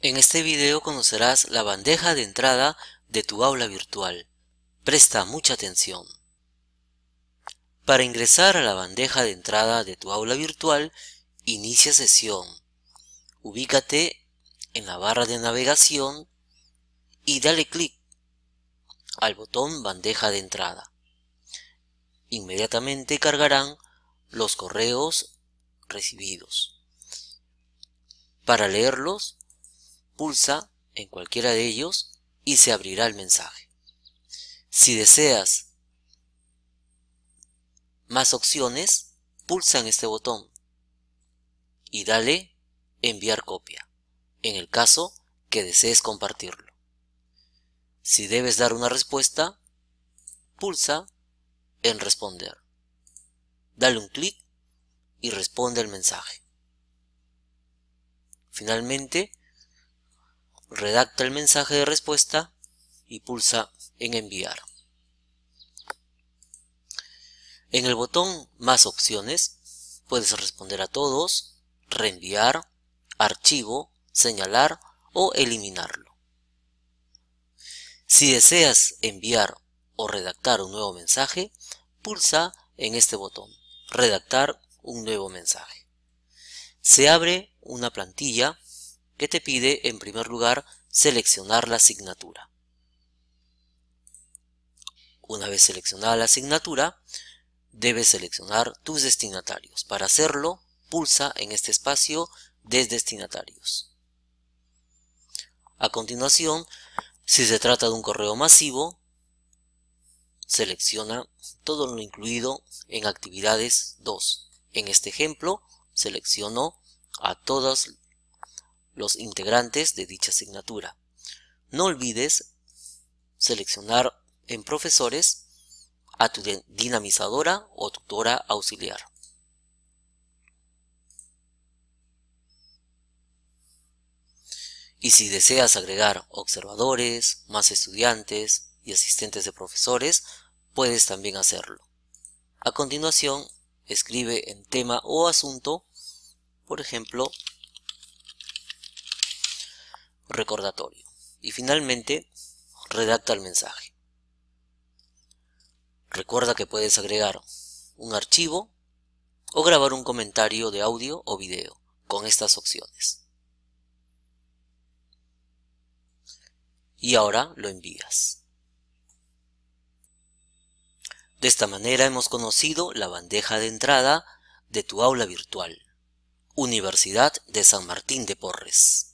En este video conocerás la bandeja de entrada de tu aula virtual. Presta mucha atención. Para ingresar a la bandeja de entrada de tu aula virtual, inicia sesión. Ubícate en la barra de navegación y dale clic al botón bandeja de entrada. Inmediatamente cargarán los correos recibidos. Para leerlos, Pulsa en cualquiera de ellos y se abrirá el mensaje. Si deseas más opciones, pulsa en este botón y dale enviar copia, en el caso que desees compartirlo. Si debes dar una respuesta, pulsa en responder. Dale un clic y responde el mensaje. Finalmente, redacta el mensaje de respuesta y pulsa en enviar. En el botón más opciones puedes responder a todos, reenviar, archivo, señalar o eliminarlo. Si deseas enviar o redactar un nuevo mensaje, pulsa en este botón, redactar un nuevo mensaje. Se abre una plantilla que te pide en primer lugar seleccionar la asignatura. Una vez seleccionada la asignatura, debes seleccionar tus destinatarios. Para hacerlo, pulsa en este espacio de destinatarios. A continuación, si se trata de un correo masivo, selecciona todo lo incluido en actividades 2. En este ejemplo, selecciono a todos los integrantes de dicha asignatura. No olvides seleccionar en profesores a tu dinamizadora o tutora auxiliar. Y si deseas agregar observadores, más estudiantes y asistentes de profesores, puedes también hacerlo. A continuación, escribe en tema o asunto, por ejemplo, recordatorio. Y finalmente, redacta el mensaje. Recuerda que puedes agregar un archivo o grabar un comentario de audio o video con estas opciones. Y ahora lo envías. De esta manera hemos conocido la bandeja de entrada de tu aula virtual, Universidad de San Martín de Porres.